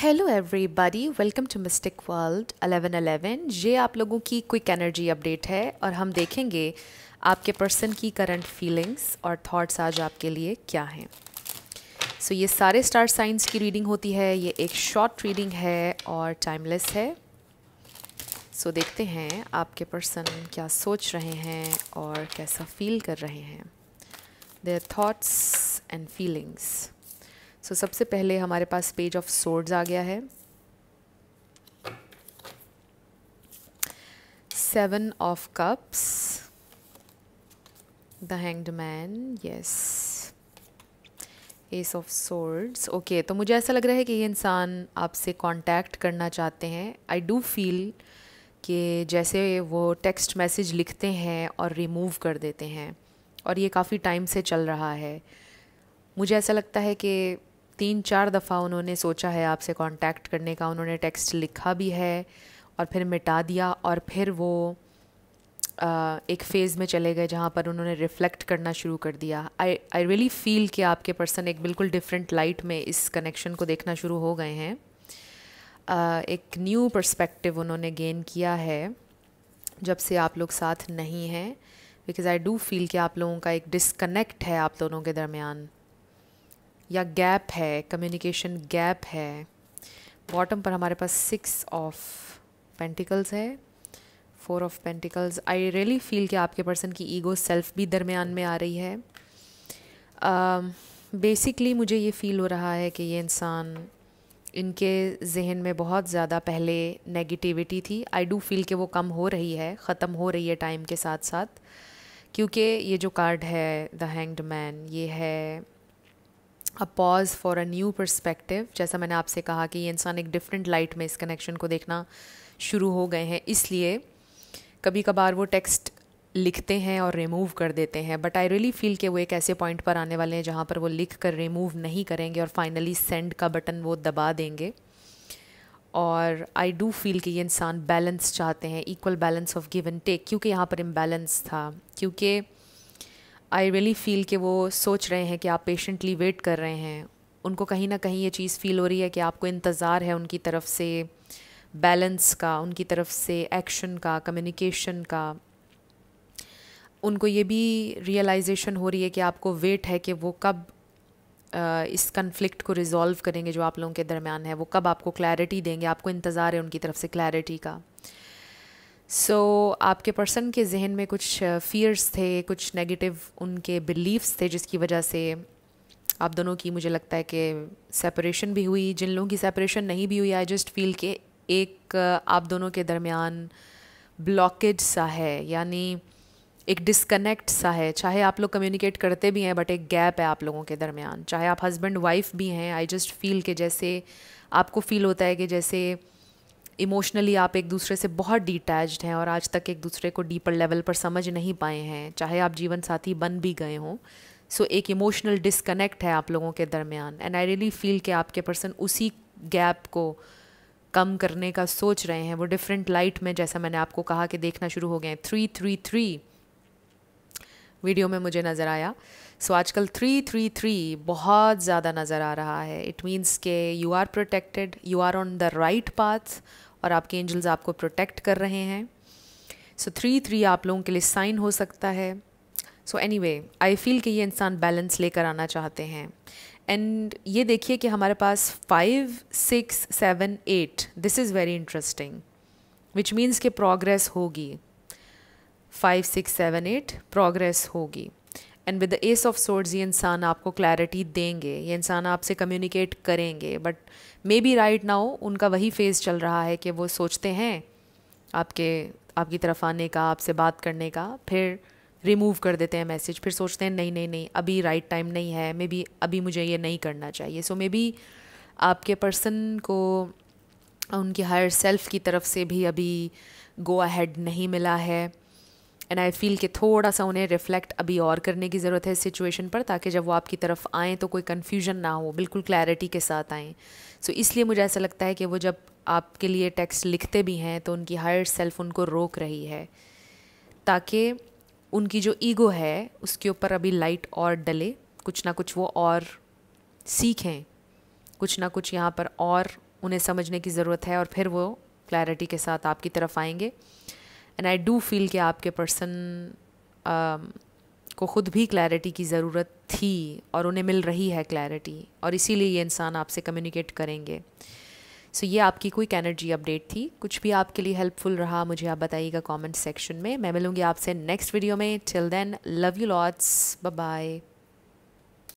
hello everybody welcome to mystic world 1111 ये आप लोगों की क्विक एनर्जी अपडेट है और हम देखेंगे आपके पर्सन की करंट फीलिंग्स और थॉट्स आज आपके लिए क्या हैं सो so, ये सारे स्टार साइंस की रीडिंग होती है ये एक शॉर्ट रीडिंग है और टाइमलेस है सो so, देखते हैं आपके पर्सन क्या सोच रहे हैं और कैसा फील कर रहे हैं their thoughts and feelings so so, सबसे पहले हमारे पास पेज ऑफ सोर्ड्स आ गया है seven of cups the hanged man yes ace of swords okay तो मुझे ऐसा लग रहा है कि ये इंसान आपसे कांटेक्ट करना चाहते हैं आई डू फील कि जैसे वो टेक्स्ट मैसेज लिखते हैं और रिमूव कर देते हैं और ये काफ़ी टाइम से चल रहा है मुझे ऐसा लगता है कि तीन चार दफ़ा उन्होंने सोचा है आपसे कांटेक्ट करने का उन्होंने टेक्स्ट लिखा भी है और फिर मिटा दिया और फिर वो आ, एक फ़ेज़ में चले गए जहाँ पर उन्होंने रिफ़्लेक्ट करना शुरू कर दिया आई आई रियली फ़ील कि आपके पर्सन एक बिल्कुल डिफरेंट लाइट में इस कनेक्शन को देखना शुरू हो गए हैं आ, एक न्यू पर्सपेक्टिव उन्होंने गेन किया है जब से आप लोग साथ नहीं हैं बिकॉज़ आई डू फील कि आप लोगों का एक डिसकनेक्ट है आप दोनों के दरमियान या गैप है कम्युनिकेशन गैप है बॉटम पर हमारे पास सिक्स ऑफ पेंटिकल्स है four of pentacles I really feel कि आपके पर्सन की ईगो सेल्फ भी दरमियान में आ रही है बेसिकली um, uh, मुझे ये फील हो रहा है कि ये इंसान इनके जहन में बहुत ज़्यादा पहले नेगेटिविटी थी आई डू फील कि वो कम हो रही है ख़त्म हो रही है टाइम के साथ साथ क्योंकि ये जो कार्ड है द हैंग्ड मैन ये है a pause for a new perspective जैसा मैंने आपसे कहा कि ये इंसान एक डिफरेंट लाइट में इस कनेक्शन को देखना शुरू हो गए हैं इसलिए कभी कभार वो टेक्स्ट लिखते हैं और रिमूव कर देते हैं बट आई रियली फील कि वो एक ऐसे पॉइंट पर आने वाले हैं जहाँ पर वो लिख कर रिमूव नहीं करेंगे और फाइनली सेंड का बटन वो दबा देंगे और आई डू फील कि ये इंसान बैलेंस चाहते हैं equal balance of give and take क्योंकि यहाँ पर इम्बैलेंस था क्योंकि आई रियली फील कि वो सोच रहे हैं कि आप पेशेंटली वेट कर रहे हैं उनको कहीं ना कहीं ये चीज़ फ़ील हो रही है कि आपको इंतज़ार है उनकी तरफ से बैलेंस का उनकी तरफ से एक्शन का कम्युनिकेशन का उनको ये भी रियलाइजेशन हो रही है कि आपको वेट है कि वो कब आ, इस कन्फ्लिक्ट को रिज़ॉल्व करेंगे जो आप लोगों के दरमियान है वो कब आपको क्लैरिटी देंगे आपको इंतज़ार है उनकी तरफ से क्लैरिटी का सो so, आपके पर्सन के जहन में कुछ फियर्स थे कुछ नेगेटिव उनके बिलीव्स थे जिसकी वजह से आप दोनों की मुझे लगता है कि सेपरेशन भी हुई जिन लोगों की सेपरेशन नहीं भी हुई आई जस्ट फील के एक आप दोनों के दरमियान ब्लॉकेज सा है यानी एक डिसकनेक्ट सा है चाहे आप लोग कम्युनिकेट करते भी हैं बट एक गैप है आप लोगों के दरमियान चाहे आप हस्बैंड वाइफ भी हैं आई जस्ट फील के जैसे आपको फील होता है कि जैसे इमोशनली आप एक दूसरे से बहुत डिटैच्ड हैं और आज तक एक दूसरे को डीपर लेवल पर समझ नहीं पाए हैं चाहे आप जीवन साथी बन भी गए हों सो so, एक इमोशनल डिसकनेक्ट है आप लोगों के दरमियान एंड आई रियली फील कि आपके पर्सन उसी गैप को कम करने का सोच रहे हैं वो डिफरेंट लाइट में जैसा मैंने आपको कहा कि देखना शुरू हो गए थ्री थ्री थ्री वीडियो में मुझे नज़र आया सो so, आजकल थ्री थ्री थ्री बहुत ज़्यादा नज़र आ रहा है इट मीन्स के you are protected you are on the right path और आपके एंजल्स आपको प्रोटेक्ट कर रहे हैं सो थ्री थ्री आप लोगों के लिए साइन हो सकता है so any way I feel कि ये इंसान बैलेंस लेकर आना चाहते हैं एंड ये देखिए कि हमारे पास five six seven eight this is very interesting which means कि प्रोग्रेस होगी five six seven eight progress होगी and with the ace of swords ये इंसान आपको क्लैरिटी देंगे ये इंसान आपसे कम्युनिकेट करेंगे but maybe right now उनका वही फेज़ चल रहा है कि वो सोचते हैं आपके आपकी तरफ आने का आपसे बात करने का फिर रिमूव कर देते हैं मैसेज फिर सोचते हैं नहीं नहीं नहीं अभी राइट right टाइम नहीं है मे बी अभी मुझे ये नहीं करना चाहिए सो मे बी आपके पर्सन को उनकी हायर सेल्फ की तरफ से भी अभी गो अहेड नहीं मिला है एंड आई फील कि थोड़ा सा उन्हें रिफ्लेक्ट अभी और करने की ज़रूरत है इस सिचुएशन पर ताकि जब वो आपकी तरफ आएँ तो कोई कन्फ्यूजन ना हो बिल्कुल क्लैरिटी के साथ आएँ सो so, इसलिए मुझे ऐसा लगता है कि वो जब आपके लिए टेक्स्ट लिखते भी हैं तो उनकी हायर सेल्फ उनको रोक रही है ताकि उनकी जो ईगो है उसके ऊपर अभी लाइट और डले कुछ ना कुछ वो और सीखें कुछ ना कुछ यहाँ पर और उन्हें समझने की ज़रूरत है और फिर वो क्लैरिटी के साथ आपकी तरफ आएंगे एंड आई डू फील कि आपके पर्सन um, को ख़ुद भी क्लैरिटी की ज़रूरत थी और उन्हें मिल रही है क्लैरिटी और इसीलिए ये इंसान आपसे कम्युनिकेट करेंगे सो so, ये आपकी कोई एनर्जी अपडेट थी कुछ भी आपके लिए हेल्पफुल रहा मुझे आप बताइएगा कमेंट सेक्शन में मैं मिलूँगी आपसे नेक्स्ट वीडियो में till then love you lots bye